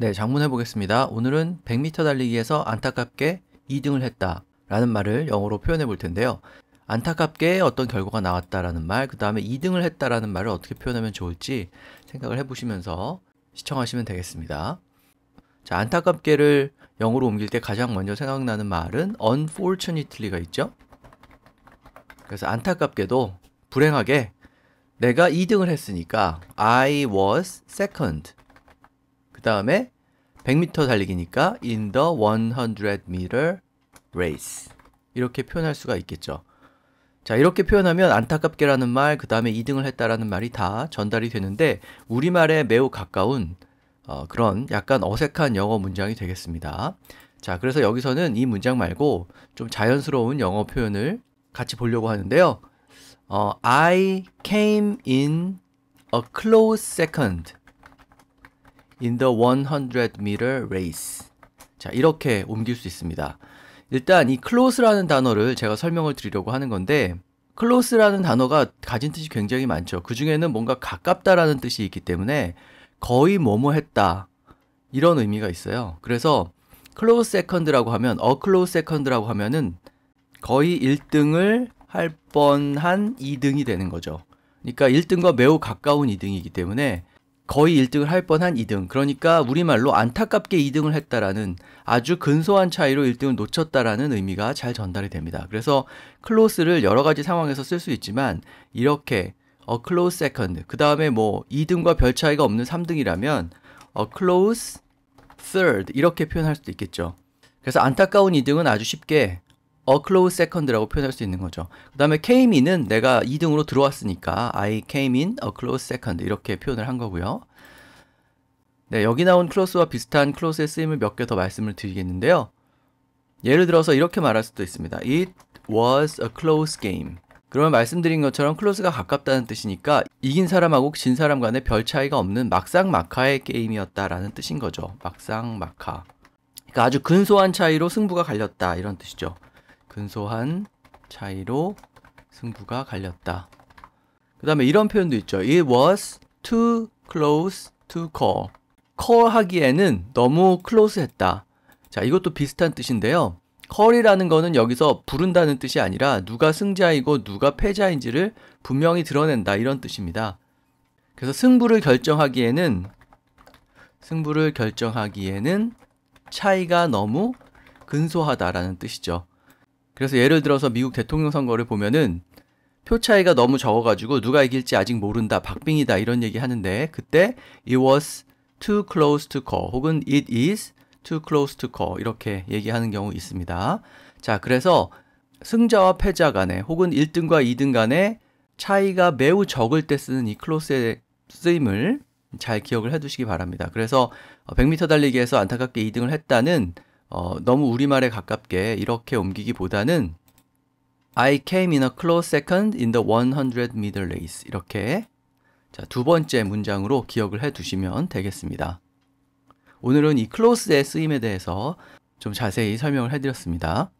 네, 장문해 보겠습니다. 오늘은 100m 달리기에서 안타깝게 2등을 했다 라는 말을 영어로 표현해 볼 텐데요. 안타깝게 어떤 결과가 나왔다라는 말, 그 다음에 2등을 했다라는 말을 어떻게 표현하면 좋을지 생각을 해 보시면서 시청하시면 되겠습니다. 자, 안타깝게를 영어로 옮길 때 가장 먼저 생각나는 말은 unfortunately가 있죠. 그래서 안타깝게도 불행하게 내가 2등을 했으니까 I was second. 그 다음에 100m 달리기니까 in the 100m race 이렇게 표현할 수가 있겠죠. 자 이렇게 표현하면 안타깝게라는 말, 그 다음에 2등을 했다라는 말이 다 전달이 되는데 우리말에 매우 가까운 어, 그런 약간 어색한 영어 문장이 되겠습니다. 자 그래서 여기서는 이 문장 말고 좀 자연스러운 영어 표현을 같이 보려고 하는데요. 어, I came in a close second in the 100m race. 자, 이렇게 옮길 수 있습니다. 일단 이 close라는 단어를 제가 설명을 드리려고 하는 건데 close라는 단어가 가진 뜻이 굉장히 많죠. 그 중에는 뭔가 가깝다라는 뜻이 있기 때문에 거의 뭐뭐 했다. 이런 의미가 있어요. 그래서 close second라고 하면 a close second라고 하면은 거의 1등을 할 뻔한 2등이 되는 거죠. 그러니까 1등과 매우 가까운 2등이기 때문에 거의 1등을 할 뻔한 2등. 그러니까 우리말로 안타깝게 2등을 했다라는 아주 근소한 차이로 1등을 놓쳤다라는 의미가 잘 전달이 됩니다. 그래서 c l o s e 를 여러 가지 상황에서 쓸 수 있지만 이렇게 close second 그다음에 뭐 2등과 별 차이가 없는 3등이라면 close third 이렇게 표현할 수도 있겠죠. 그래서 안타까운 2등은 아주 쉽게 a close second라고 표현할 수 있는 거죠. 그 다음에 came in은 내가 2등으로 들어왔으니까 I came in a close second 이렇게 표현을 한 거고요. 네, 여기 나온 close와 비슷한 close의 쓰임을 몇 개 더 말씀을 드리겠는데요. 예를 들어서 이렇게 말할 수도 있습니다. It was a close game. 그러면 말씀드린 것처럼 클로스가 가깝다는 뜻이니까 이긴 사람하고 진 사람 간에 별 차이가 없는 막상 막하의 게임이었다라는 뜻인 거죠. 막상 막하. 그러니까 아주 근소한 차이로 승부가 갈렸다 이런 뜻이죠. 근소한 차이로 승부가 갈렸다. 그 다음에 이런 표현도 있죠. It was too close to call. call 하기에는 너무 close 했다. 자, 이것도 비슷한 뜻인데요. call이라는 거는 여기서 부른다는 뜻이 아니라 누가 승자이고 누가 패자인지를 분명히 드러낸다. 이런 뜻입니다. 그래서 승부를 결정하기에는 승부를 결정하기에는 차이가 너무 근소하다라는 뜻이죠. 그래서 예를 들어서 미국 대통령 선거를 보면은 표 차이가 너무 적어가지고 누가 이길지 아직 모른다, 박빙이다 이런 얘기 하는데 그때 it was too close to call 혹은 it is too close to call 이렇게 얘기하는 경우 있습니다. 자, 그래서 승자와 패자 간에 혹은 1등과 2등 간에 차이가 매우 적을 때 쓰는 이 close의 쓰임을 잘 기억을 해두시기 바랍니다. 그래서 100m 달리기에서 안타깝게 2등을 했다는 어, 너무 우리말에 가깝게 이렇게 옮기기보다는 I came in a close second in the 100m race 이렇게 자, 두 번째 문장으로 기억을 해 두시면 되겠습니다. 오늘은 이 close의 쓰임에 대해서 좀 자세히 설명을 해 드렸습니다.